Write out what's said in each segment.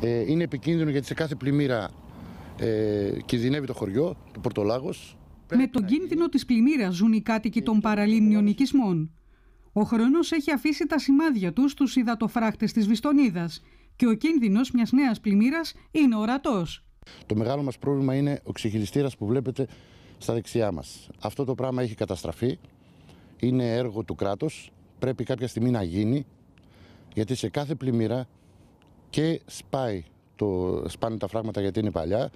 Ε, είναι επικίνδυνο γιατί σε κάθε πλημμύρα ε, κινδυνεύει το χωριό, το Πορτολάγος. Με τον κίνδυνο της πλημμύρας ζουν οι κάτοικοι των παραλίμνιων οικισμών. Ο χρόνος έχει αφήσει τα σημάδια τους στους υδατοφράχτες της Βιστονίδας και ο κίνδυνος μιας νέας πλημμύρας είναι ορατός. Το μεγάλο μας πρόβλημα είναι ο ξεχειριστήρας που βλέπετε στα δεξιά μας. Αυτό το πράγμα έχει καταστραφεί, είναι έργο του κράτους, πρέπει κάποια στιγμή να γίνει, γιατί σε κάθε πλημμύρα και σπάει το, σπάνε τα φράγματα γιατί είναι παλιά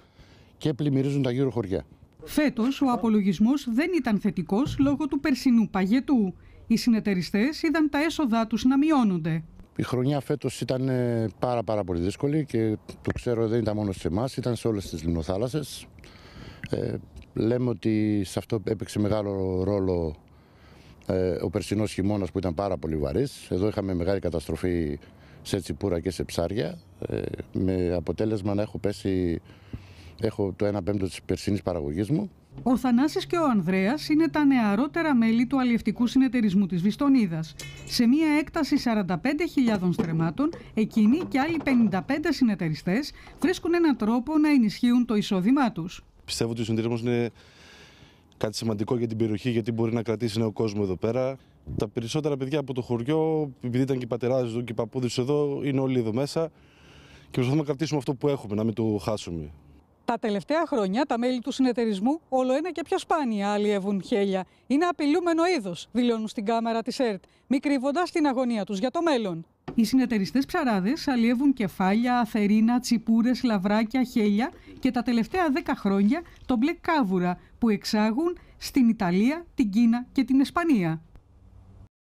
και πλημμυρίζουν τα γύρω χωριά. Φέτος, ο απολογισμός δεν ήταν θετικός λόγω του περσινού παγετού. Οι συνεταιριστές είδαν τα έσοδά τους να μειώνονται. Η χρονιά φέτος ήταν ε, πάρα, πάρα πολύ δύσκολη και το ξέρω δεν ήταν μόνο σε εμάς, ήταν σε όλες τις λιμνοθάλασσες. Ε, λέμε ότι σε αυτό έπαιξε μεγάλο ρόλο ε, ο περσινός χειμώνας που ήταν πάρα πολύ βαρύς. Εδώ είχαμε μεγάλη καταστροφή σε τσιπούρα και σε ψάρια, ε, με αποτέλεσμα να έχω πέσει, έχω το 1 πέμπτο της περσίνης παραγωγής μου. Ο Θανάσης και ο Ανδρέας είναι τα νεαρότερα μέλη του αλλιευτικού συνεταιρισμού της Βιστονίδας. Σε μια έκταση 45.000 στρεμάτων, εκείνοι και άλλοι 55 συνεταιριστές βρίσκουν έναν τρόπο να ενισχύουν το εισόδημά τους. Πιστεύω ότι ο συνεταιρισμός είναι κάτι σημαντικό για την περιοχή γιατί μπορεί να κρατήσει νέο κόσμο εδώ πέρα. Τα περισσότερα παιδιά από το χωριό, επειδή ήταν και οι πατεράδες του και οι παππούδες εδώ, είναι όλοι εδώ μέσα και προσπαθούμε να κρατήσουμε αυτό που έχουμε, να μην το χάσουμε. Τα τελευταία χρόνια τα μέλη του συνεταιρισμού όλο ένα και πιο σπάνια αλλιεύουν χέλια. Είναι απειλούμενο είδος, δηλώνουν στην κάμερα της ΕΡΤ, μη κρύβοντας την αγωνία τους για το μέλλον. Οι συνεταιριστές ψαράδες αλλιεύουν κεφάλια, αθερίνα, τσιπούρες, λαβράκια, χέλια και τα τελευταία 10 χρόνια τον μπλε κάβουρα που εξάγουν στην Ιταλία, την Κίνα και την Ισπανία.